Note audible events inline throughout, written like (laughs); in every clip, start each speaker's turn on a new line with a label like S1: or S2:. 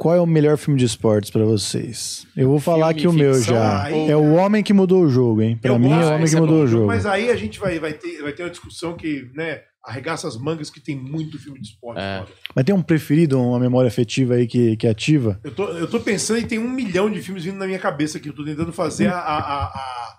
S1: qual é o melhor filme de esportes para vocês? Eu vou falar filme, que o meu já. Aí, ah, então. é o Homem que Mudou o Jogo, hein? Para mim gosto, é o Homem que é Mudou bom, o Jogo. Mas aí a gente vai, vai, ter, vai ter uma discussão que, né, arregaça as mangas que tem muito filme de esporte. É. Mas tem um preferido, uma memória afetiva aí que, que ativa? Eu tô, eu tô pensando e tem um milhão de filmes vindo na minha cabeça que eu tô tentando fazer a, a, a,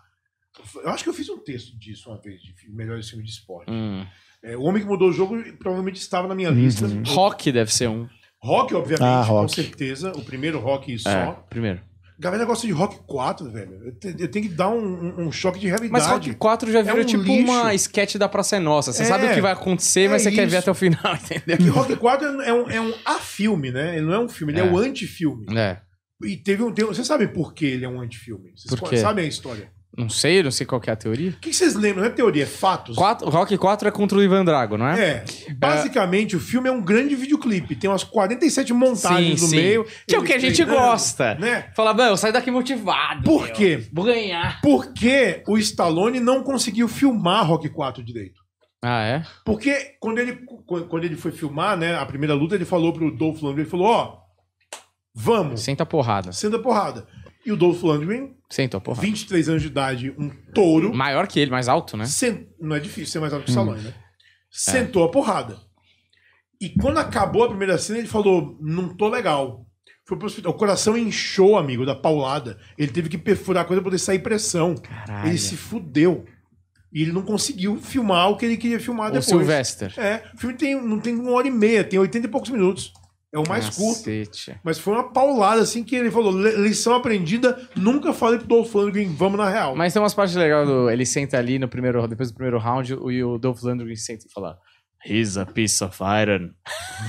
S1: Eu acho que eu fiz um texto disso uma vez, de melhores filmes de esporte. Hum. É, o Homem que Mudou o Jogo provavelmente estava na minha uhum. lista. Rock deve ser um. Rock, obviamente, ah, rock. com certeza. O primeiro rock é, só. É, primeiro. Galera gosta de Rock 4, velho. Eu, tenho que dar um, um, choque de realidade. Mas Rock 4 já é virou é um tipo lixo. uma sketch da Praça é Nossa. Você é, sabe o que vai acontecer, é mas você isso. quer ver até o final, (laughs) entendeu? E Rock 4 é um, é um A-filme, né? Ele não é um filme, ele é, o um antifilme. É. E teve um. tempo. Você sabe por que ele é um antifilme? Vocês sabe sabem a história. Não sei, não sei qual é a teoria. O que vocês lembram? Não é teoria, é fatos. Quatro, Rock 4 é contra o Ivan Drago, não é? É. é. Basicamente, é... o filme é um grande videoclipe. Tem umas 47 montagens sim, no sim. meio. Que é o que a gente gosta. Né? Fala, eu sai daqui motivado. Por meu. quê? Vou ganhar. Porque o Stallone não conseguiu filmar Rock 4 direito. Ah, é? Porque quando ele, quando ele foi filmar, né, a primeira luta, ele falou pro Dolph Lundgren, ele falou, ó, oh, vamos. Senta porrada. Senta porrada. E o Dolph Lundgren Sentou, porrada. 23 anos de idade, um touro. Maior que ele, mais alto, né? Não é difícil ser mais alto que o hum. Stallone, né? Sentou a porrada. E quando acabou a primeira cena, ele falou: Não tô legal. Foi pro hospital. O coração inchou, amigo, da paulada. Ele teve que perfurar a coisa pra poder sair pressão. Caralho. Ele se fudeu. E ele não conseguiu filmar o que ele queria filmar o depois. Sylvester. É. O filme tem, não tem uma hora e meia, tem 80 e poucos minutos. É o mais Cacete. curto. Mas foi uma paulada, assim, que ele falou: lição aprendida, nunca falei pro Dolph Lundgren, vamos na real. Mas tem umas partes legais do. Ele senta ali no primeiro, depois do primeiro round, e o Dolph Lundgren senta e fala. He's a piece of iron.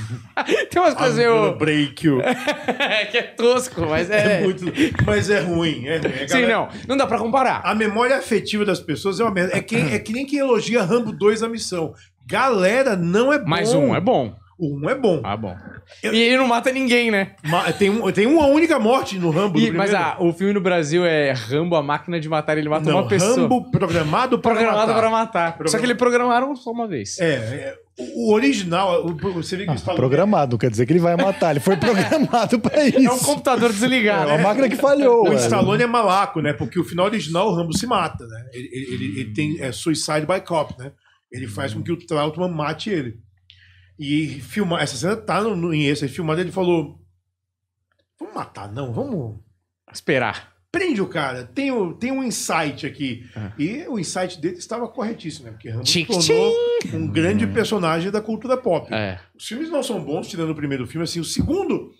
S1: (laughs) tem umas coisas meio. break you. (laughs) que é tosco, mas é. é muito... Mas é ruim. É ruim. Galera... Sim, não. Não dá pra comparar. A memória afetiva das pessoas é uma merda. É que, é que nem quem elogia Rambo 2 a missão. Galera, não é bom. Mas um é bom. Um é bom. Ah, bom. Eu... E ele não mata ninguém, né? Ma tem, um, tem uma única morte no Rambo. E, no mas ah, o filme no Brasil é Rambo, a máquina de matar, ele mata não, uma pessoa. Rambo programado para programado matar. matar. Só que ele programaram só uma vez. É, é o original, você vê que ah, Programado, quer dizer que ele vai matar. Ele foi programado para isso. É um computador desligado. É uma máquina que falhou. O é. Stallone é malaco, né? Porque o final original, o Rambo se mata, né? Ele, ele, ele tem é, suicide by cop, né? Ele faz com que o Trautmann mate ele. E filmar. Essa cena tá no, no, em esse filmado, ele falou: Vamos matar, não, vamos. Esperar. Prende o cara, tem, o, tem um insight aqui. E o insight dele estava corretíssimo, né? Porque Rambo tchim, tornou tchim. um grande hum. personagem da cultura pop. É. Os filmes não são bons, tirando o primeiro filme, assim. O segundo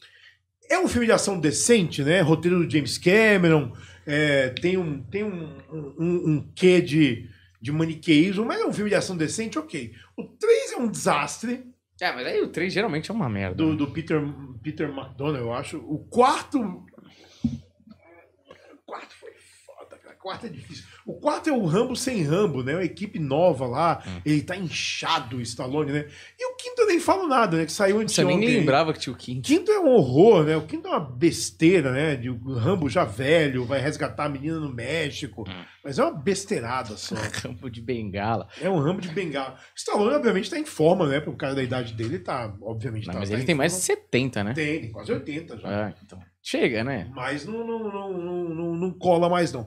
S1: é um filme de ação decente, né? Roteiro do James Cameron, é, tem, um, tem um, um, um quê de, de maniqueísmo, mas é um filme de ação decente, ok. O 3 é um desastre, é, mas aí o 3 geralmente é uma merda. Do, né? do Peter, Peter McDonald, eu acho. O quarto. O quarto foi foda, cara. O quarto é difícil. O quarto é o Rambo sem Rambo, né? É uma equipe nova lá. Hum. Ele tá inchado, o Stallone, né? E o quinto eu nem falo nada, né? Que saiu antes Você nem ontem. lembrava que tinha o quinto. Quinto é um horror, né? O quinto é uma besteira, né? De o Rambo já velho, vai resgatar a menina no México. Hum. Mas é uma besteirada só. (laughs) Rambo de bengala. É um Rambo de bengala. Stallone, obviamente, tá em forma, né? o cara da idade dele, tá, obviamente. Não, tá, mas tá ele tem forma. mais de 70, né? Tem, quase 80 já. Ah, então. Chega, né? Mas não, não, não, não, não cola mais, não.